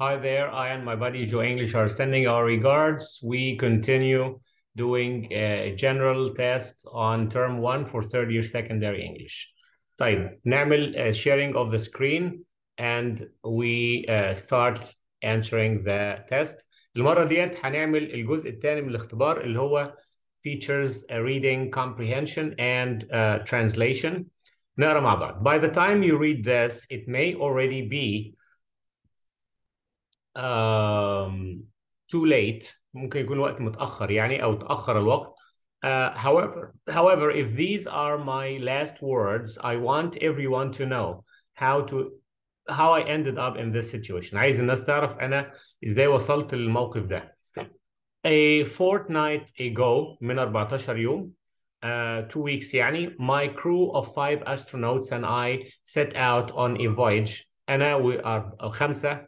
Hi there, I and my buddy Joe English are sending our regards. We continue doing a general test on term one for third year secondary English. Time. نعمل uh, sharing of the screen and we uh, start answering the test. المرة ديت هنعمل الجزء الثاني من الاختبار اللي هو features uh, reading comprehension and uh, translation. نقرا مع بعض. By the time you read this, it may already be um, too late ممكن يكون الوقت متأخر يعني أو تأخر الوقت Uh, however, however, if these are my last words, I want everyone to know how to how I ended up in this situation. عايز الناس تعرف أنا إزاي وصلت للموقف ده. A fortnight ago من 14 يوم uh, two weeks يعني my crew of five astronauts and I set out on a voyage. أنا و خمسة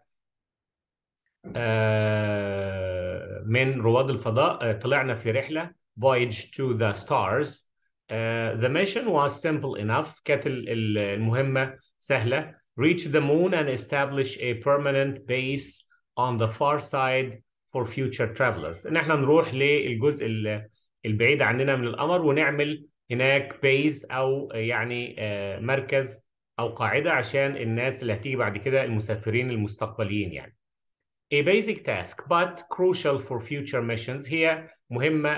آه، من رواد الفضاء آه، طلعنا في رحله voyage to the stars آه، the mission was simple enough كانت المهمه سهله reach the moon and establish a permanent base on the far side for future travelers ان احنا نروح للجزء البعيد عننا من القمر ونعمل هناك بيز او يعني مركز او قاعده عشان الناس اللي هتيجي بعد كده المسافرين المستقبليين يعني A basic task but crucial for future missions هي مهمة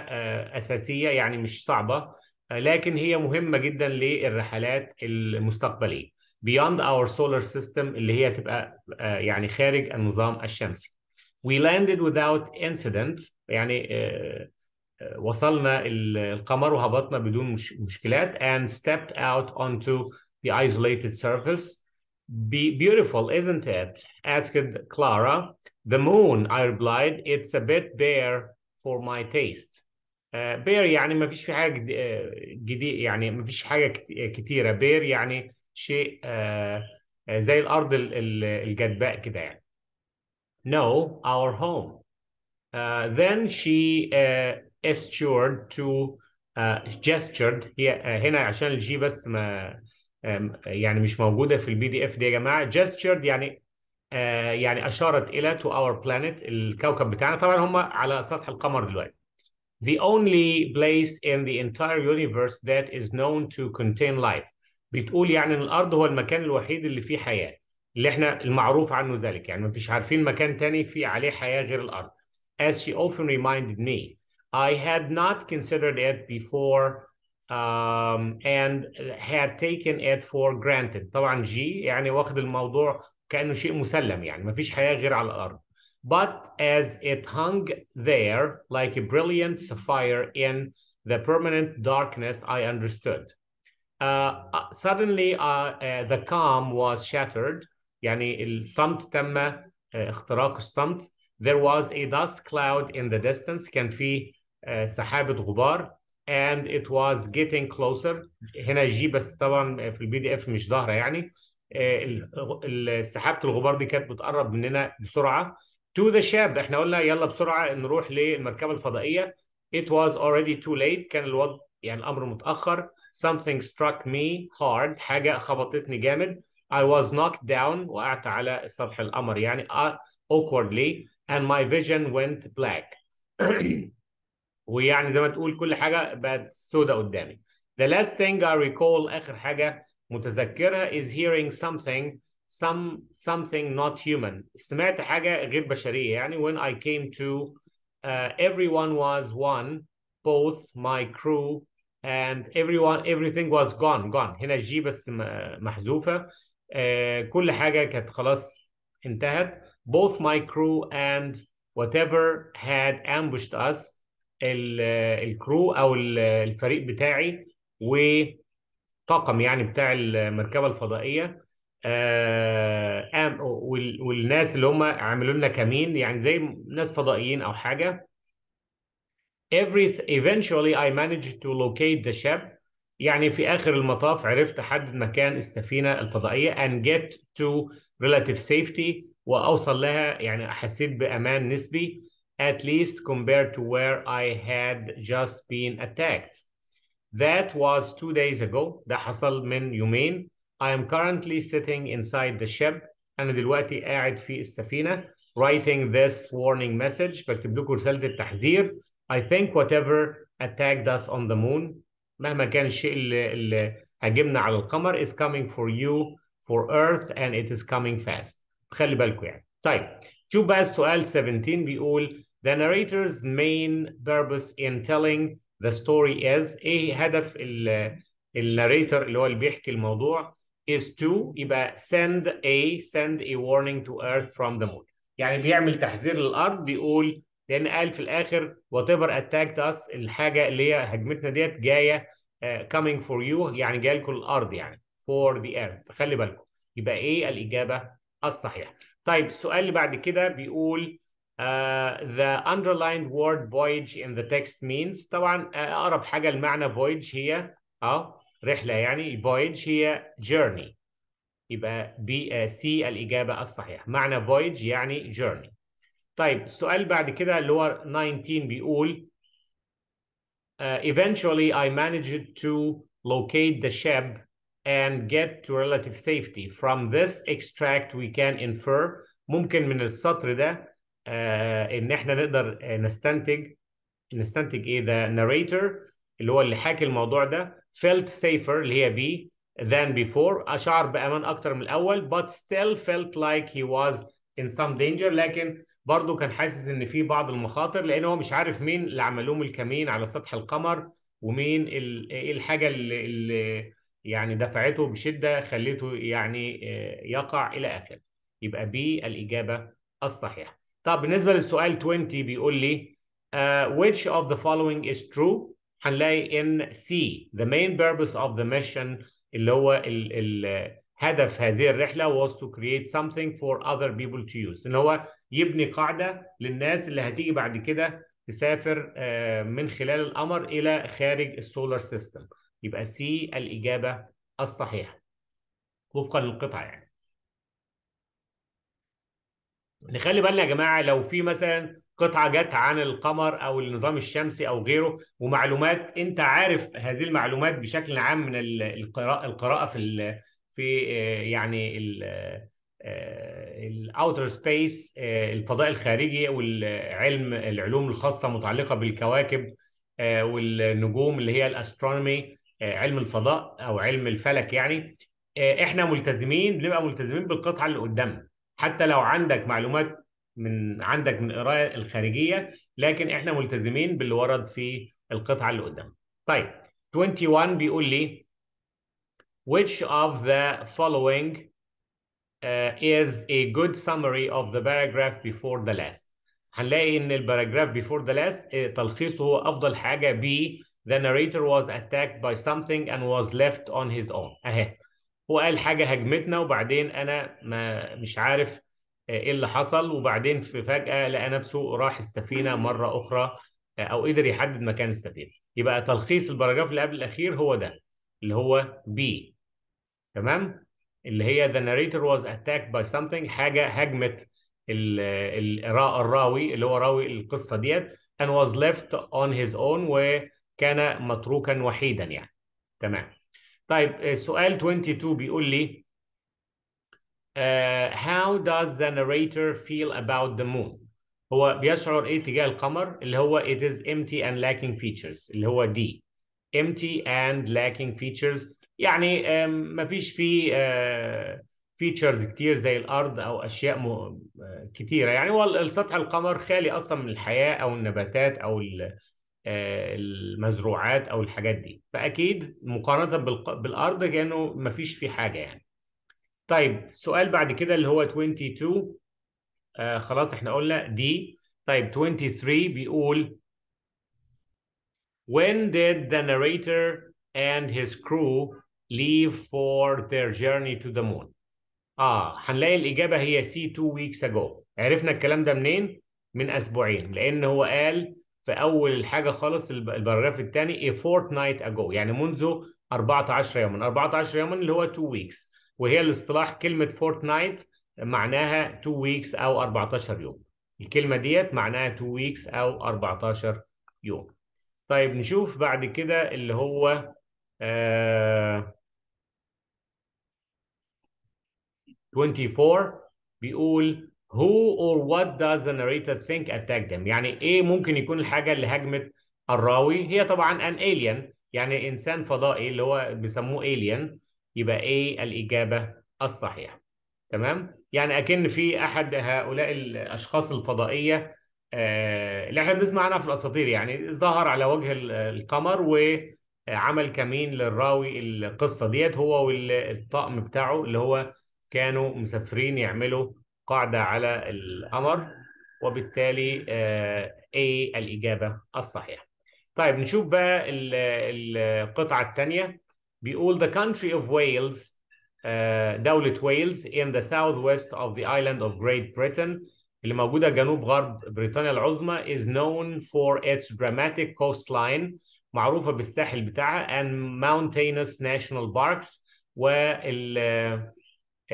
أساسية يعني مش صعبة لكن هي مهمة جدا للرحلات المستقبلية beyond our solar system اللي هي تبقى يعني خارج النظام الشمسي. We landed without incident يعني وصلنا القمر وهبطنا بدون مشكلات and stepped out onto the isolated surface Be beautiful, isn't it? asked Clara. The moon, I replied, it's a bit bare for my taste. Uh, bare يعني ما فيش في حاجة جديد يعني ما فيش حاجة كتيرة bare يعني شيء uh, زي الأرض الجدباء كده يعني. No, our home. Uh, then she uh, gestured to uh, gestured هي uh, هنا عشان الجي بس ما يعني مش موجوده في البي دي اف دي يا جماعه جستشرد يعني آه، يعني اشارت الى تو اور بلانيت الكوكب بتاعنا طبعا هم على سطح القمر دلوقتي the only place in the entire universe that is known to contain life بتقول يعني ان الارض هو المكان الوحيد اللي فيه حياه اللي احنا المعروف عنه ذلك يعني ما فيش عارفين مكان تاني فيه عليه حياه غير الارض as she often reminded me I had not considered it before um, and had taken it for granted طبعا جي يعني واخد الموضوع كانه شيء مسلم يعني ما فيش حياه غير على الارض but as it hung there like a brilliant sapphire in the permanent darkness i understood uh, uh suddenly uh, uh, the calm was shattered يعني الصمت تم uh, اختراق الصمت there was a dust cloud in the distance كان في uh, سحابه غبار and it was getting closer هنا جي بس طبعا في البي دي اف مش ظاهره يعني سحابه الغبار دي كانت بتقرب مننا بسرعه to the ship احنا قلنا يلا بسرعه نروح للمركبه الفضائيه it was already too late كان الوضع يعني الامر متاخر something struck me hard حاجه خبطتني جامد I was knocked down وقعت على سطح القمر يعني awkwardly and my vision went black ويعني زي ما تقول كل حاجه بقت سودا قدامي The last thing I recall آخر حاجة متذكرها is hearing something some something not human سمعت حاجة غير بشرية يعني when I came to uh, everyone was one both my crew and everyone everything was gone gone هنا جي بس محذوفة uh, كل حاجة كانت خلاص انتهت both my crew and whatever had ambushed us الكرو او الفريق بتاعي وطاقم يعني بتاع المركبه الفضائيه آه، والناس اللي هم عملوا لنا كمين يعني زي ناس فضائيين او حاجه every eventually I managed to locate the ship يعني في اخر المطاف عرفت احدد مكان السفينه الفضائيه and get to relative safety واوصل لها يعني حسيت بامان نسبي at least compared to where I had just been attacked. That was two days ago, ده حصل من يومين. I am currently sitting inside the ship. أنا دلوقتي قاعد في السفينة writing this warning message بكتب لكم رسالة التحذير. I think whatever attacked us on the moon مهما كان الشيء اللي, اللي هاجمنا على القمر is coming for you for earth and it is coming fast. خلي بالكم يعني. طيب شوف بقى السؤال 17 بيقول The narrator's main purpose in telling the story is ايه هدف الناريتور اللي هو اللي بيحكي الموضوع is to يبقى send a send a warning to earth from the moon يعني بيعمل تحذير للارض بيقول لان قال في الاخر whatever attacked us الحاجه اللي هي هجمتنا ديت جايه uh, coming for you يعني جايه لكم الارض يعني for the earth فخلي بالكم يبقى ايه الاجابه الصحيحه طيب السؤال اللي بعد كده بيقول the underlined word voyage in the text means طبعا اقرب حاجه لمعنى voyage هي اه رحله يعني voyage هي journey يبقى بي سي الاجابه الصحيحه معنى voyage يعني journey طيب السؤال بعد كده اللي هو 19 بيقول uh, eventually I managed to locate the ship and get to relative safety from this extract we can infer ممكن من السطر ده آه، ان احنا نقدر آه، نستنتج نستنتج ايه ده narrator اللي هو اللي حاكي الموضوع ده felt safer اللي هي بي than before اشعر بامان اكتر من الاول but still felt like he was in some danger لكن برضه كان حاسس ان في بعض المخاطر لان هو مش عارف مين اللي عملهم الكمين على سطح القمر ومين ايه الحاجه اللي, اللي يعني دفعته بشده خليته يعني آه، يقع الى اخره يبقى بي الاجابه الصحيحه طب بالنسبه للسؤال 20 بيقول لي uh, which of the following is true هنلاقي ان C the main purpose of the mission اللي هو ال ال هدف هذه الرحله was to create something for other people to use ان هو يبني قاعده للناس اللي هتيجي بعد كده تسافر آه، من خلال القمر الى خارج السولار سيستم يبقى سي الاجابه الصحيحه وفقا للقطعه يعني نخلي بالنا يا جماعه لو في مثلا قطعه جت عن القمر او النظام الشمسي او غيره ومعلومات انت عارف هذه المعلومات بشكل عام من القراءه القراءه في في آه، يعني الاوتر آه، سبيس آه، الفضاء الخارجي والعلم العلوم الخاصه متعلقه بالكواكب والنجوم اللي هي الاسترونومي علم الفضاء او علم الفلك يعني احنا ملتزمين بنبقى ملتزمين بالقطعه اللي قدامنا حتى لو عندك معلومات من عندك من القرايه الخارجيه لكن احنا ملتزمين باللي ورد في القطعه اللي قدام طيب 21 بيقول لي which of the following uh, is a good summary of the paragraph before the last هنلاقي ان الباراجراف before the last تلخيصه هو افضل حاجه ب the narrator was attacked by something and was left on his own اهي هو قال حاجه هجمتنا وبعدين انا ما مش عارف آه، ايه اللي حصل وبعدين فجاه لقى نفسه راح السفينه مره اخرى آه، او قدر يحدد مكان السفينه يبقى تلخيص البرجاف اللي قبل الاخير هو ده اللي هو بي تمام اللي هي the narrator was attacked by something حاجه هجمت الراوي اللي هو راوي القصه ديت and was left on his own وكان متروكا وحيدا يعني تمام طيب آه، سؤال 22 بيقول لي uh, how does the narrator feel about the moon هو بيشعر ايه تجاه القمر اللي هو it is empty and lacking features اللي هو D empty and lacking features يعني ما فيش فيه آه، uh, فيتشرز كتير زي الارض او اشياء م... كتيره يعني هو سطح القمر خالي اصلا من الحياه او النباتات او ال... آه، المزروعات او الحاجات دي فاكيد مقارنه بالارض كانه ما فيش في حاجه يعني طيب السؤال بعد كده اللي هو 22 آه خلاص احنا قلنا دي طيب 23 بيقول When did the narrator and his crew leave for their journey to the moon? اه هنلاقي الاجابه هي C 2 weeks ago عرفنا الكلام ده منين؟ من اسبوعين لان هو قال في اول حاجه خالص الباراجراف الثاني a fortnight ago يعني منذ 14 يوما 14 يوما اللي هو 2 weeks وهي الاصطلاح كلمه فورتنايت معناها 2 weeks او 14 يوم الكلمه ديت معناها 2 weeks او 14 يوم طيب نشوف بعد كده اللي هو آه 24 بيقول Who or what does the narrator think attacked them؟ يعني إيه ممكن يكون الحاجة اللي هاجمت الراوي؟ هي طبعا an alien يعني إنسان فضائي اللي هو بيسموه alien يبقى إيه الإجابة الصحيحة؟ تمام؟ يعني أكن في أحد هؤلاء الأشخاص الفضائية آه، اللي احنا بنسمع عنها في الاساطير يعني ظهر على وجه القمر وعمل كمين للراوي القصه ديت هو والطقم بتاعه اللي هو كانوا مسافرين يعملوا قاعدة على الأمر وبالتالي آه، A الإجابة الصحيحة طيب نشوف بقى القطعة الثانية بيقول the country of Wales آه، دولة ويلز in the southwest of the island of Great Britain اللي موجودة جنوب غرب بريطانيا العظمى is known for its dramatic coastline معروفة بالساحل بتاعها and mountainous national parks وال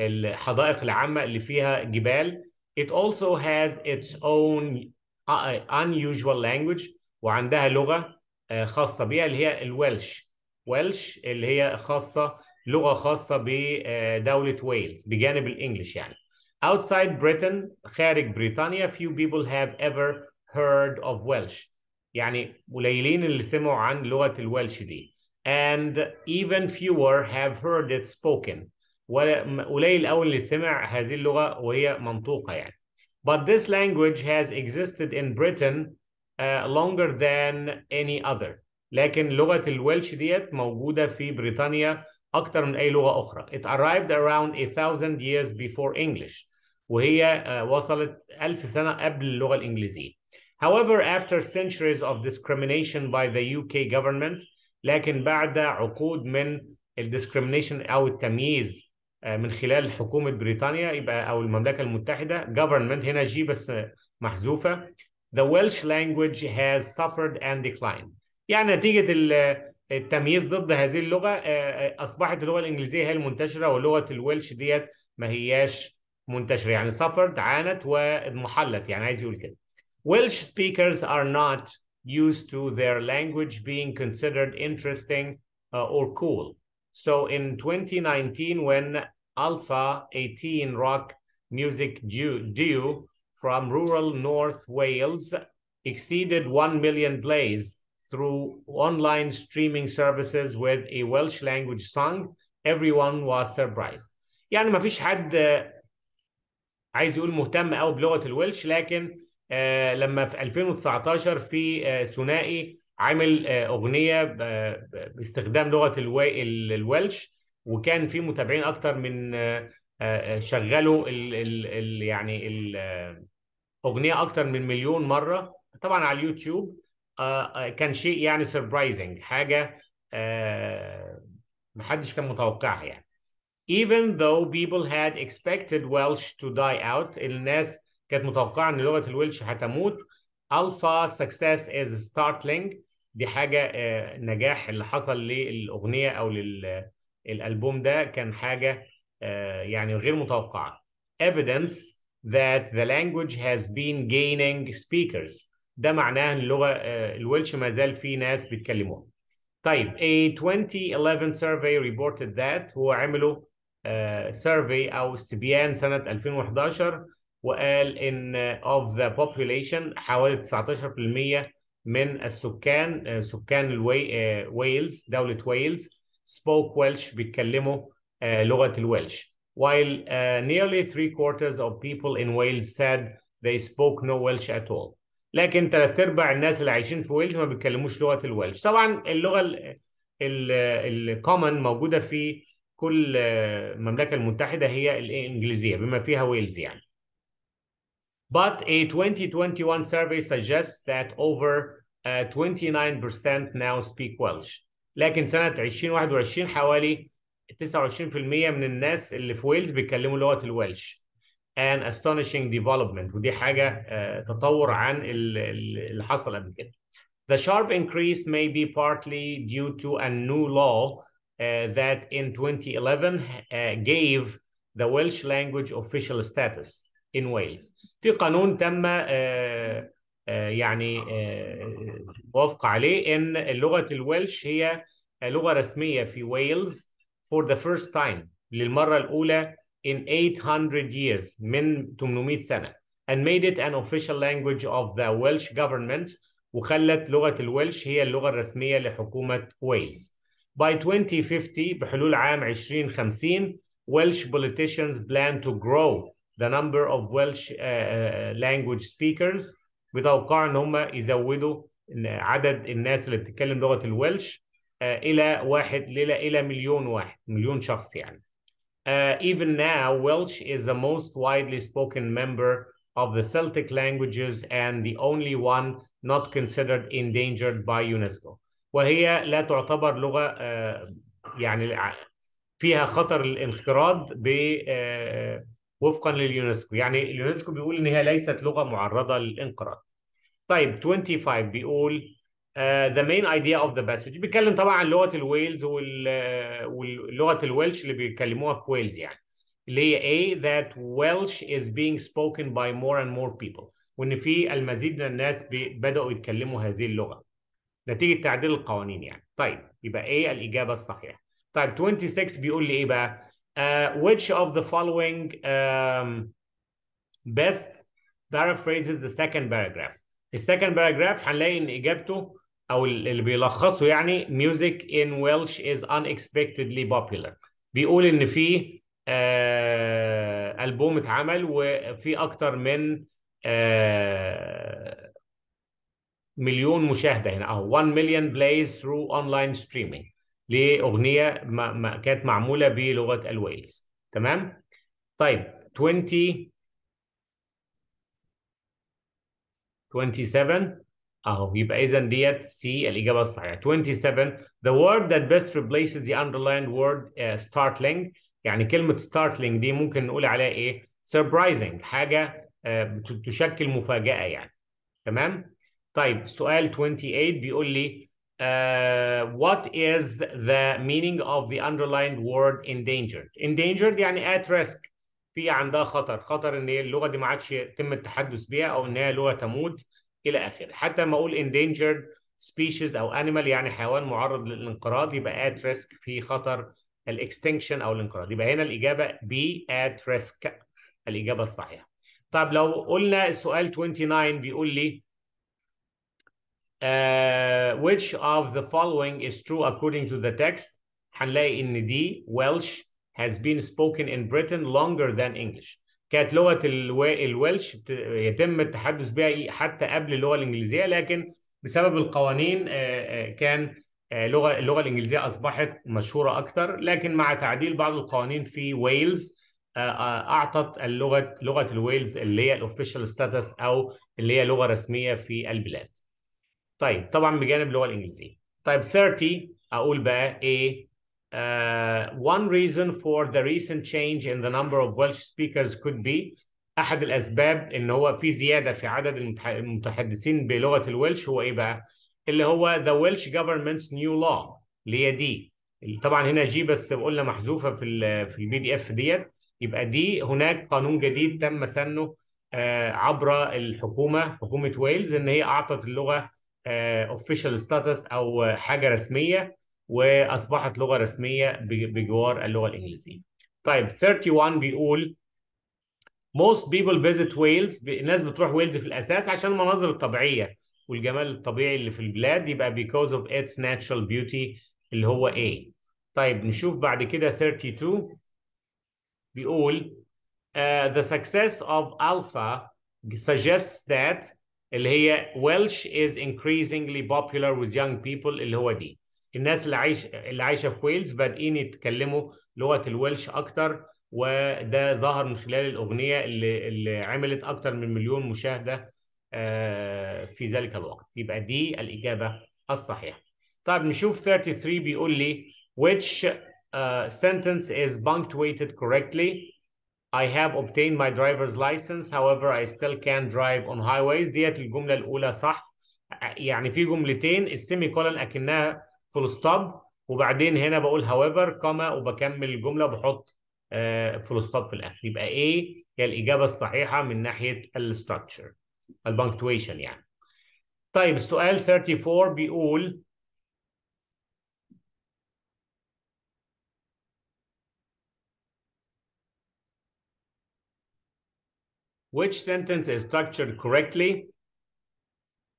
الحدائق العامة اللي فيها جبال it also has its own uh, unusual language وعندها لغة uh, خاصة بها اللي هي الويلش ويلش اللي هي خاصة لغة خاصة بدولة uh, ويلز بجانب الإنجليش يعني outside Britain خارج بريطانيا few people have ever heard of Welsh يعني قليلين اللي سمعوا عن لغة الويلش دي and even fewer have heard it spoken وقليل قوي اللي سمع هذه اللغه وهي منطوقه يعني but this language has existed in Britain uh, longer than any other لكن لغه الويلش ديت موجوده في بريطانيا اكتر من اي لغه اخرى it arrived around 1000 years before English وهي uh, وصلت 1000 سنه قبل اللغه الانجليزيه however after centuries of discrimination by the UK government لكن بعد عقود من الديسكريميشن او التمييز آه، من خلال حكومه بريطانيا يبقى او المملكه المتحده government هنا جي بس محذوفه the Welsh language has suffered and declined يعني نتيجه التمييز ضد هذه اللغه آه، آه، اصبحت اللغه الانجليزيه هي المنتشره ولغه الويلش ديت ما هياش منتشره يعني suffered عانت واضمحلت يعني عايز يقول كده Welsh speakers are not used to their language being considered interesting or cool So in 2019, when Alpha 18 rock music duo from rural North Wales exceeded 1 million plays through online streaming services with a Welsh language song, everyone was surprised. يعني ما فيش حد عايز يقول مهتم قوي بلغه الويلش لكن لما في 2019 في ثنائي عامل آه، اغنيه باستخدام لغه الويلش وكان في متابعين اكتر من آه، آه، شغلوا الـ الـ الـ يعني الاغنيه اكتر من مليون مره طبعا على اليوتيوب كان شيء يعني سربرايزنج حاجه ما حدش كان متوقعها يعني even though people had expected Welsh to die out الناس كانت متوقعه ان لغه الويلش هتموت Alpha success is startling دي حاجه آه، نجاح اللي حصل للاغنيه او للالبوم ده كان حاجه آه، يعني غير متوقعه evidence that the language has been gaining speakers ده معناه اللغه آه، الويلش ما زال في ناس بيتكلموها طيب a 2011 survey reported that هو عملوا survey او استبيان سنه 2011 وقال ان of the population حوالي 19% من السكان آه، سكان الوي... آه، ويلز دولة ويلز spoke Welsh بيتكلموا آه، لغة الويلش while nearly three quarters of people in Wales said they spoke no Welsh at all لكن ثلاث ارباع الناس اللي عايشين في ويلز ما بيتكلموش لغه الويلش طبعا اللغه الكومن موجوده في كل المملكه المتحده هي الانجليزيه بما فيها ويلز يعني But a 2021 survey suggests that over 29% uh, now speak Welsh لكن سنة 2021 حوالي 29% من الناس اللي في ويلز بيتكلموا لغة الويلش an astonishing development ودي حاجة تطور عن اللي حصل قبل كده The sharp increase may be partly due to a new law uh, that in 2011 uh, gave the Welsh language official status in Wales. في قانون تم uh, يعني وافق عليه ان لغه الويلش هي لغه رسميه في ويلز for the first time للمره الاولى in 800 years من 800 سنه and made it an official language of the Welsh government وخلت لغه الويلش هي اللغه الرسميه لحكومه ويلز by 2050 بحلول عام 2050 Welsh politicians plan to grow the number of Welsh uh, language speakers بتوقع ان هم يزودوا عدد الناس اللي بتتكلم لغه الويلش آه، الى واحد الى الى مليون واحد مليون شخص يعني uh, even now welsh is the most widely spoken member of the celtic languages and the only one not considered endangered by unesco وهي لا تعتبر لغه uh, يعني فيها خطر الانقراض ب uh, وفقا لليونسكو يعني اليونسكو بيقول ان هي ليست لغه معرضه للانقراض طيب 25 بيقول uh, the main idea of the passage بيتكلم طبعا عن لغه الويلز وال ولغه الويلش اللي بيتكلموها في ويلز يعني اللي هي A that Welsh is being spoken by more and more people وان في المزيد من الناس بداوا يتكلموا هذه اللغه نتيجه تعديل القوانين يعني طيب يبقى A الاجابه الصحيحه طيب 26 بيقول لي ايه بقى Uh, which of the following um, best paraphrases the second paragraph second paragraph, هنلاقي ان اجابته او اللي بيلخصه يعني music in Welsh is unexpectedly popular بيقول ان في آه البوم اتعمل وفي اكتر من آه مليون مشاهده هنا او 1 million plays through online streaming لاغنيه ما ما كانت معموله بلغه الويلز تمام طيب 20 27 اهو يبقى اذا ديت سي الاجابه الصحيحه 27 the word that best replaces the underlined word uh, startling يعني كلمه startling دي ممكن نقول عليها ايه surprising حاجه uh, تشكل مفاجاه يعني تمام طيب سؤال 28 بيقول لي آه، what is the meaning of the underlined word endangered endangered يعني at risk في عندها خطر خطر ان اللغه دي ما عادش يتم التحدث بيها او ان هي لغه تموت الى اخره حتى لما اقول endangered species او animal يعني حيوان معرض للانقراض يبقى at risk في خطر الاكستنكشن او الانقراض يبقى هنا الاجابه B at risk الاجابه الصحيحه طب لو قلنا السؤال 29 بيقول لي Uh, which of the following is true according to the text هنلاقي ان دي Welsh has been spoken in Britain longer than English كانت لغه الويلش يتم التحدث بها حتى قبل اللغه الانجليزيه لكن بسبب القوانين آه، آه، كان آه، لغه اللغه الانجليزيه اصبحت مشهوره اكثر لكن مع تعديل بعض القوانين في ويلز اعطت اللغه لغه الويلز اللي هي الاوفيشال ستاتس او اللي هي لغه رسميه في البلاد طيب طبعا بجانب اللغه الانجليزيه طيب 30 اقول بقى ايه Uh, one reason for the recent change in the number of Welsh speakers could be احد الاسباب ان هو في زياده في عدد المتحدثين بلغه الويلش هو ايه بقى؟ اللي هو the Welsh government's new law اللي هي دي طبعا هنا جي بس قلنا محذوفه في الـ في البي دي اف ديت يبقى دي هناك قانون جديد تم سنه آه، عبر الحكومه حكومه ويلز ان هي اعطت اللغه اوفيشال آه، ستاتس او حاجه رسميه واصبحت لغه رسميه بجوار اللغه الانجليزيه. طيب 31 بيقول most people visit Wales الناس بتروح ويلز في الاساس عشان المناظر الطبيعيه والجمال الطبيعي اللي في البلاد يبقى because of its natural beauty اللي هو ايه؟ طيب نشوف بعد كده 32 بيقول uh, the success of alpha suggests that اللي هي Welsh is increasingly popular with young people اللي هو دي الناس اللي عايش اللي عايشه في ويلز بادئين يتكلموا لغه الويلش اكتر وده ظهر من خلال الاغنيه اللي, اللي عملت اكتر من مليون مشاهده آه، في ذلك الوقت يبقى دي الاجابه الصحيحه طيب نشوف 33 بيقول لي which uh, sentence is punctuated correctly I have obtained my driver's license however I still can't drive on highways ديت الجملة الأولى صح يعني في جملتين السيمي كولن أكنها فول ستوب وبعدين هنا بقول however كما وبكمل الجملة بحط فول آه، ستوب في الآخر يبقى إيه هي الإجابة الصحيحة من ناحية الستركتشر البنكتويشن يعني طيب السؤال 34 بيقول which sentence is structured correctly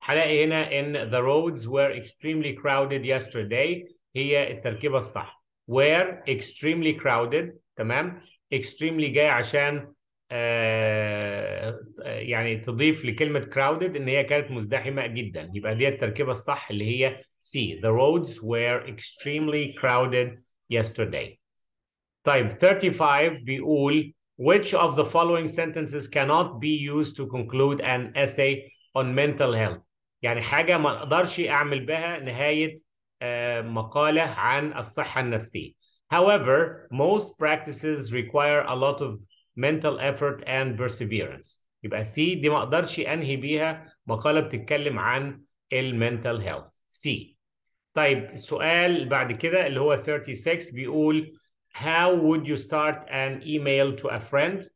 هلاقي هنا ان the roads were extremely crowded yesterday هي التركيبة الصح were extremely crowded تمام extremely جاي عشان آه يعني تضيف لكلمة crowded إن هي كانت مزدحمة جدا يبقى دي التركيبة الصح اللي هي C the roads were extremely crowded yesterday طيب 35 بيقول Which of the following sentences cannot be used to conclude an essay on mental health؟ يعني حاجة ما أقدرش أعمل بها نهاية مقالة عن الصحة النفسية. However, most practices require a lot of mental effort and perseverance. يبقى C دي ما أقدرش أنهي بيها مقالة بتتكلم عن المنتال هيلث. C. طيب السؤال بعد كده اللي هو 36 بيقول how would you start an email to a friend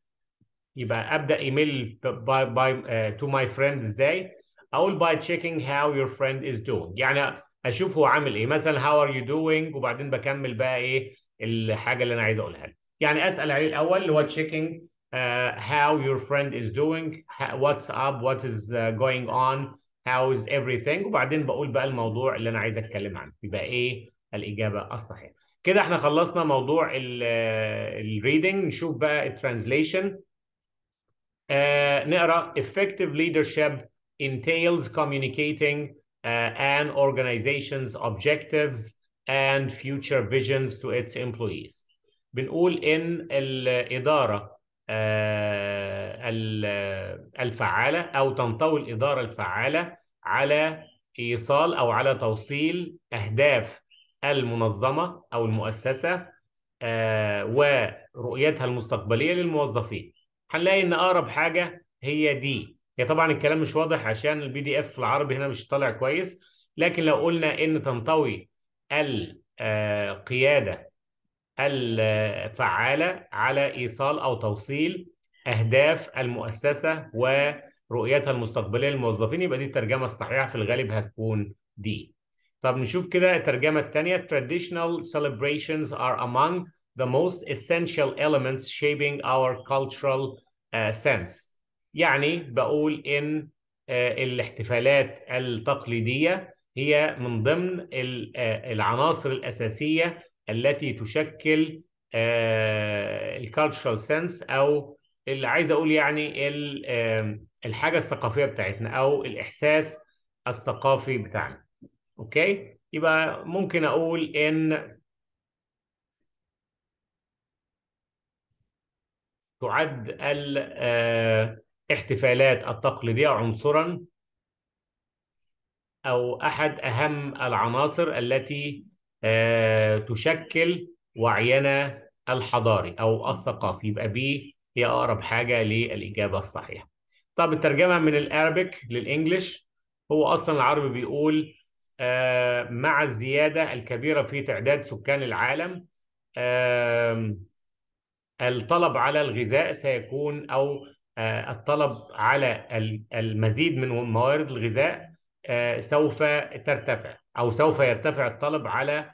يبقى ابدا ايميل by, by, uh, to my friend ازاي اقول by checking how your friend is doing يعني اشوف هو عامل ايه مثلا how are you doing وبعدين بكمل بقى ايه الحاجه اللي انا عايز اقولها له يعني اسال عليه الاول اللي هو checking uh, how your friend is doing what's up what is uh, going on how is everything وبعدين بقول بقى الموضوع اللي انا عايز اتكلم عنه يبقى ايه الاجابه الصحيحه كده احنا خلصنا موضوع الريدنج نشوف بقى الترانزليشن آه نقرا effective leadership entails communicating uh, آه، an organization's objectives and future visions to its employees بنقول ان الاداره آه الفعاله او تنطوي الاداره الفعاله على ايصال او على توصيل اهداف المنظمه او المؤسسه آه، ورؤيتها المستقبليه للموظفين هنلاقي ان اقرب حاجه هي دي هي طبعا الكلام مش واضح عشان البي دي اف العربي هنا مش طالع كويس لكن لو قلنا ان تنطوي القياده آه، الفعاله آه، على ايصال او توصيل اهداف المؤسسه ورؤيتها المستقبليه للموظفين يبقى دي الترجمه الصحيحه في الغالب هتكون دي طب نشوف كده الترجمة التانية traditional celebrations are among the most essential elements shaping our cultural uh, sense يعني بقول إن uh, الاحتفالات التقليدية هي من ضمن uh, العناصر الأساسية التي تشكل الكالتشرال uh, سنس أو اللي عايز أقول يعني um, الحاجة الثقافية بتاعتنا أو الإحساس الثقافي بتاعنا اوكي يبقى ممكن اقول ان تعد الاحتفالات آه، التقليديه عنصرا او احد اهم العناصر التي آه، تشكل وعينا الحضاري او الثقافي يبقى بي هي اقرب حاجه للاجابه الصحيحه. طب الترجمه من الاربك للانجليش هو اصلا العربي بيقول آه، مع الزياده الكبيره في تعداد سكان العالم الطلب على الغذاء سيكون او آه، الطلب على المزيد من موارد الغذاء آه، سوف ترتفع او سوف يرتفع الطلب على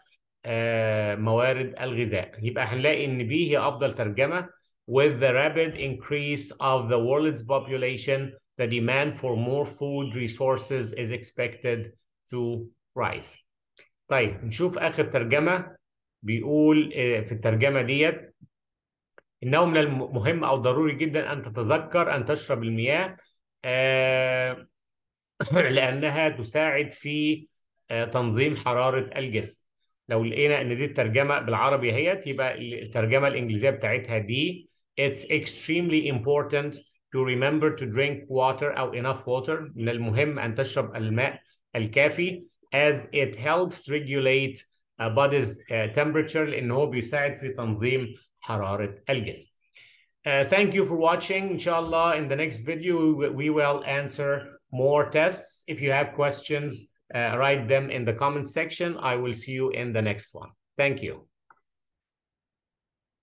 موارد الغذاء يبقى هنلاقي ان بي هي افضل ترجمه with the rapid increase of the world's population the demand for more food resources is expected to rise طيب نشوف اخر ترجمه بيقول آه، في الترجمه ديت انه من المهم او ضروري جدا ان تتذكر ان تشرب المياه آه، لانها تساعد في آه، تنظيم حراره الجسم لو لقينا ان دي الترجمه بالعربي اهيت يبقى الترجمه الانجليزيه بتاعتها دي it's extremely important to remember to drink water او enough water من المهم ان تشرب الماء الكافي as it helps regulate uh, body's uh, temperature لأنه هو بيساعد في تنظيم حرارة الجسم. Uh, thank you for watching. Inshallah, in the next video, we, we will answer more tests. If you have questions, uh, write them in the comment section. I will see you in the next one. Thank you.